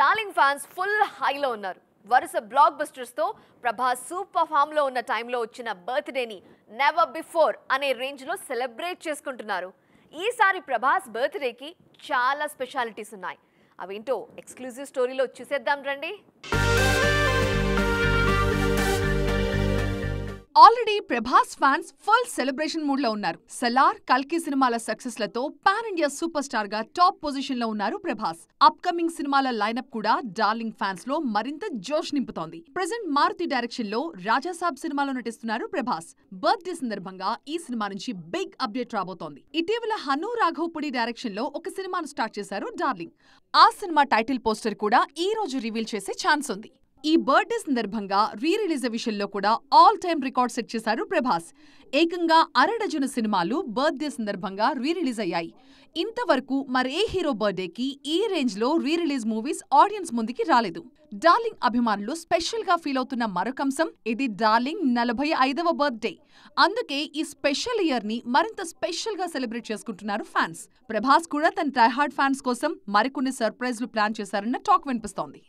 darling fans full హైలో ఉన్నారు వరుస బ్లాక్ బస్టర్స్తో ప్రభాస్ సూపర్ ఫామ్లో ఉన్న టైంలో వచ్చిన బర్త్డేని నెవర్ బిఫోర్ అనే రేంజ్లో సెలబ్రేట్ చేసుకుంటున్నారు ఈసారి ప్రభాస్ బర్త్డేకి చాలా స్పెషాలిటీస్ ఉన్నాయి అవేంటో ఎక్స్క్లూజివ్ స్టోరీలో చూసేద్దాం రండి already Prabhas fans full celebration mood లో ఉన్నారు సలార్ కల్కి సినిమాల సక్సెస్ లతో పాన్ ఇండియా సూపర్ స్టార్ గా టాప్ పొజిషన్ లో ఉన్నారు ప్రభాస్ అప్కమింగ్ సినిమాల లైనప్ కూడా డార్లింగ్ ఫ్యాన్స్ లో మరింత జోష్ నింపుతోంది ప్రెసెంట్ మారుతి డైరెక్షన్ లో రాజాసాబ్ సినిమాలో నటిస్తున్నారు ప్రభాస్ బర్త్డే సందర్భంగా ఈ సినిమా నుంచి బిగ్ అప్డేట్ రాబోతోంది ఇటీవల హను రాఘవపుడి డైరెక్షన్ లో ఒక సినిమాను స్టార్ట్ చేశారు డార్లింగ్ ఆ సినిమా టైటిల్ పోస్టర్ కూడా ఈ రోజు రివీల్ చేసే ఛాన్స్ ఉంది ఈ బర్త్డే సందర్భంగా రీ రిలీజ్ విషయంలో కూడా ఆల్ టైమ్ రికార్డ్ సెట్ చేశారు ప్రభాస్ ఏకంగా అరడజన సినిమాలు బర్త్డే సందర్భంగా రీ రిలీజ్ అయ్యాయి ఇంతవరకు మరే హీరో బర్త్డేకి ఈ రేంజ్లో రీ రిలీజ్ మూవీస్ ఆడియన్స్ ముందుకి రాలేదు డార్లింగ్ అభిమానులు స్పెషల్గా ఫీల్ అవుతున్న మరొక అంశం ఇది డార్లింగ్ నలభై ఐదవ బర్త్డే అందుకే ఈ స్పెషల్ ఇయర్ని మరింత స్పెషల్గా సెలబ్రేట్ చేసుకుంటున్నారు ఫ్యాన్స్ ప్రభాస్ కూడా తన ట్రైహార్డ్ ఫ్యాన్స్ కోసం మరికొన్ని సర్ప్రైజ్లు ప్లాన్ చేశారన్న టాక్ వినిపిస్తోంది